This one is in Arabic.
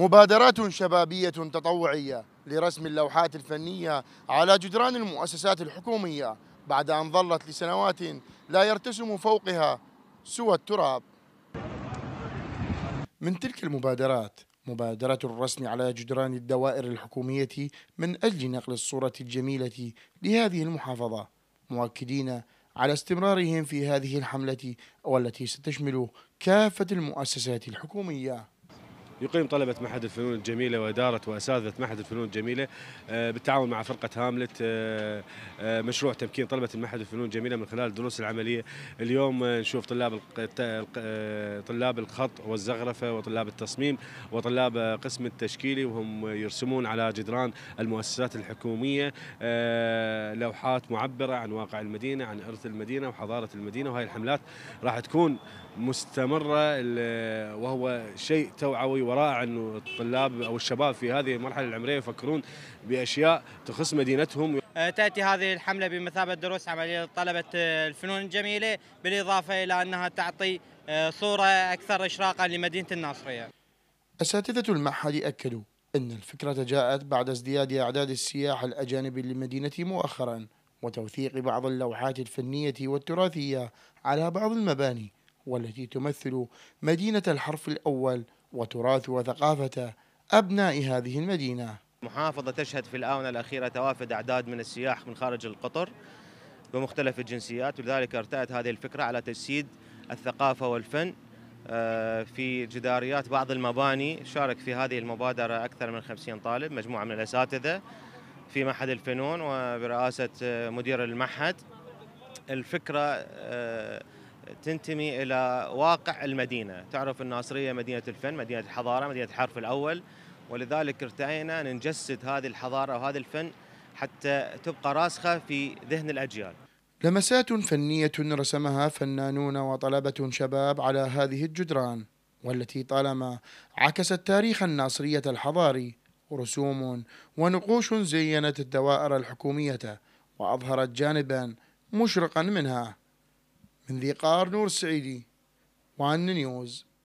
مبادرات شبابية تطوعية لرسم اللوحات الفنية على جدران المؤسسات الحكومية بعد أن ظلت لسنوات لا يرتسم فوقها سوى التراب من تلك المبادرات مبادرة الرسم على جدران الدوائر الحكومية من أجل نقل الصورة الجميلة لهذه المحافظة مؤكدين على استمرارهم في هذه الحملة والتي ستشمل كافة المؤسسات الحكومية يقيم طلبة معهد الفنون الجميلة وإدارة وأساتذة معهد الفنون الجميلة آه، بالتعاون مع فرقة هاملت آه، آه، مشروع تمكين طلبة المعهد الفنون الجميلة من خلال الدروس العملية اليوم نشوف طلاب طلاب الخط والزغرفه وطلاب التصميم وطلاب قسم التشكيلي وهم يرسمون على جدران المؤسسات الحكومية لوحات معبرة عن واقع المدينة عن إرث المدينة وحضارة المدينة وهي الحملات راح تكون مستمرة وهو شيء توعوي الوراء انه الطلاب او الشباب في هذه المرحله العمريه يفكرون باشياء تخص مدينتهم أه، تاتي هذه الحمله بمثابه دروس عمليه لطلبه أه، الفنون الجميله بالاضافه الى انها تعطي أه، صوره اكثر اشراقا لمدينه الناصريه. اساتذه المعهد اكدوا ان الفكره جاءت بعد ازدياد اعداد السياح الاجانب للمدينه مؤخرا وتوثيق بعض اللوحات الفنيه والتراثيه على بعض المباني والتي تمثل مدينه الحرف الاول وتراث وثقافة أبناء هذه المدينة محافظة تشهد في الآونة الأخيرة توافد أعداد من السياح من خارج القطر بمختلف الجنسيات ولذلك ارتأت هذه الفكرة على تجسيد الثقافة والفن آه، في جداريات بعض المباني شارك في هذه المبادرة أكثر من 50 طالب مجموعة من الأساتذة في معهد الفنون وبرئاسة آه، مدير المعهد الفكرة آه، تنتمي الى واقع المدينه، تعرف الناصريه مدينه الفن، مدينه الحضاره، مدينه الحرف الاول، ولذلك ارتئينا نجسد هذه الحضاره وهذا الفن حتى تبقى راسخه في ذهن الاجيال. لمسات فنيه رسمها فنانون وطلبه شباب على هذه الجدران والتي طالما عكست تاريخ الناصريه الحضاري رسوم ونقوش زينت الدوائر الحكوميه واظهرت جانبا مشرقا منها. من ذي قار نور السعيدي وان نيوز